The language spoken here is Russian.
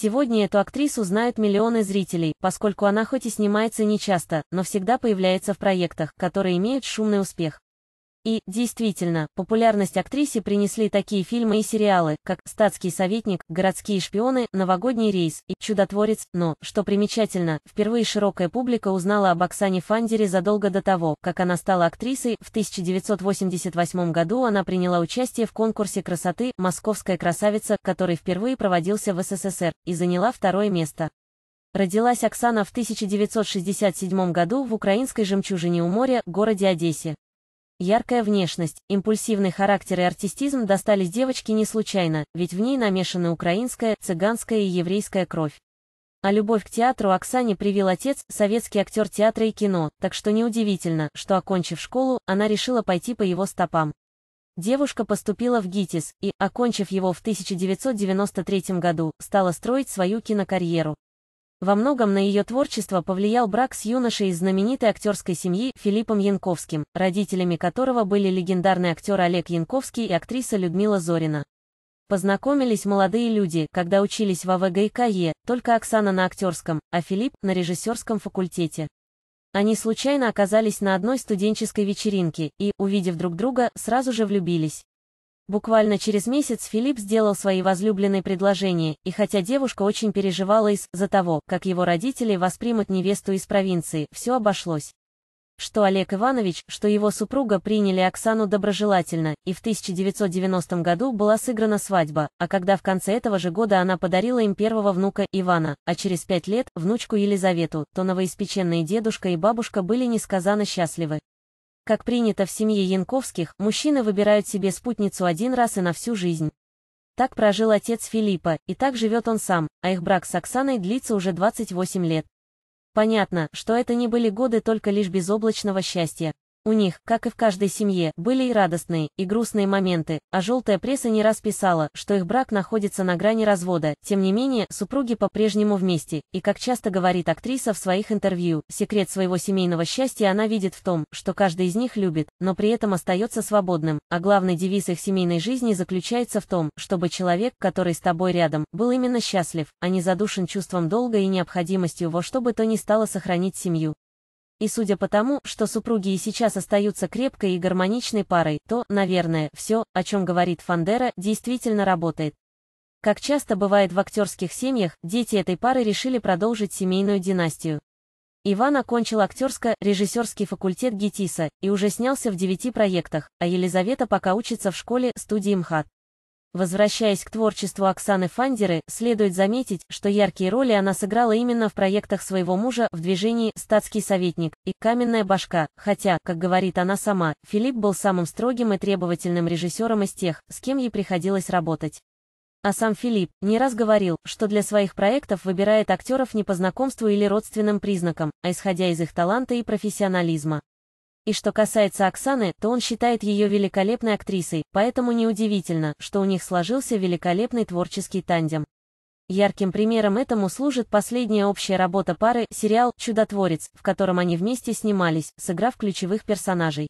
Сегодня эту актрису знают миллионы зрителей, поскольку она хоть и снимается нечасто, но всегда появляется в проектах, которые имеют шумный успех. И, действительно, популярность актрисе принесли такие фильмы и сериалы, как «Статский советник», «Городские шпионы», «Новогодний рейс» и «Чудотворец», но, что примечательно, впервые широкая публика узнала об Оксане Фандере задолго до того, как она стала актрисой, в 1988 году она приняла участие в конкурсе красоты «Московская красавица», который впервые проводился в СССР, и заняла второе место. Родилась Оксана в 1967 году в украинской жемчужине у моря, городе Одессе. Яркая внешность, импульсивный характер и артистизм достались девочке не случайно, ведь в ней намешаны украинская, цыганская и еврейская кровь. А любовь к театру Оксане привил отец, советский актер театра и кино, так что неудивительно, что, окончив школу, она решила пойти по его стопам. Девушка поступила в ГИТИС и, окончив его в 1993 году, стала строить свою кинокарьеру. Во многом на ее творчество повлиял брак с юношей из знаменитой актерской семьи Филиппом Янковским, родителями которого были легендарный актер Олег Янковский и актриса Людмила Зорина. Познакомились молодые люди, когда учились в АВГ только Оксана на актерском, а Филипп на режиссерском факультете. Они случайно оказались на одной студенческой вечеринке и, увидев друг друга, сразу же влюбились. Буквально через месяц Филипп сделал своей возлюбленной предложение, и хотя девушка очень переживала из-за того, как его родители воспримут невесту из провинции, все обошлось. Что Олег Иванович, что его супруга приняли Оксану доброжелательно, и в 1990 году была сыграна свадьба, а когда в конце этого же года она подарила им первого внука, Ивана, а через пять лет, внучку Елизавету, то новоиспеченные дедушка и бабушка были несказанно счастливы. Как принято в семье Янковских, мужчины выбирают себе спутницу один раз и на всю жизнь. Так прожил отец Филиппа, и так живет он сам, а их брак с Оксаной длится уже 28 лет. Понятно, что это не были годы только лишь безоблачного счастья. У них, как и в каждой семье, были и радостные, и грустные моменты, а желтая пресса не раз писала, что их брак находится на грани развода. Тем не менее, супруги по-прежнему вместе, и, как часто говорит актриса в своих интервью, секрет своего семейного счастья она видит в том, что каждый из них любит, но при этом остается свободным, а главный девиз их семейной жизни заключается в том, чтобы человек, который с тобой рядом, был именно счастлив, а не задушен чувством долга и необходимостью во что бы то ни стало сохранить семью. И судя по тому, что супруги и сейчас остаются крепкой и гармоничной парой, то, наверное, все, о чем говорит Фандера, действительно работает. Как часто бывает в актерских семьях, дети этой пары решили продолжить семейную династию. Иван окончил актерско-режиссерский факультет ГИТИСа и уже снялся в девяти проектах, а Елизавета пока учится в школе, студии МХАТ. Возвращаясь к творчеству Оксаны Фандеры, следует заметить, что яркие роли она сыграла именно в проектах своего мужа в движении «Статский советник» и «Каменная башка», хотя, как говорит она сама, Филипп был самым строгим и требовательным режиссером из тех, с кем ей приходилось работать. А сам Филипп не раз говорил, что для своих проектов выбирает актеров не по знакомству или родственным признакам, а исходя из их таланта и профессионализма. И что касается Оксаны, то он считает ее великолепной актрисой, поэтому неудивительно, что у них сложился великолепный творческий тандем. Ярким примером этому служит последняя общая работа пары, сериал «Чудотворец», в котором они вместе снимались, сыграв ключевых персонажей.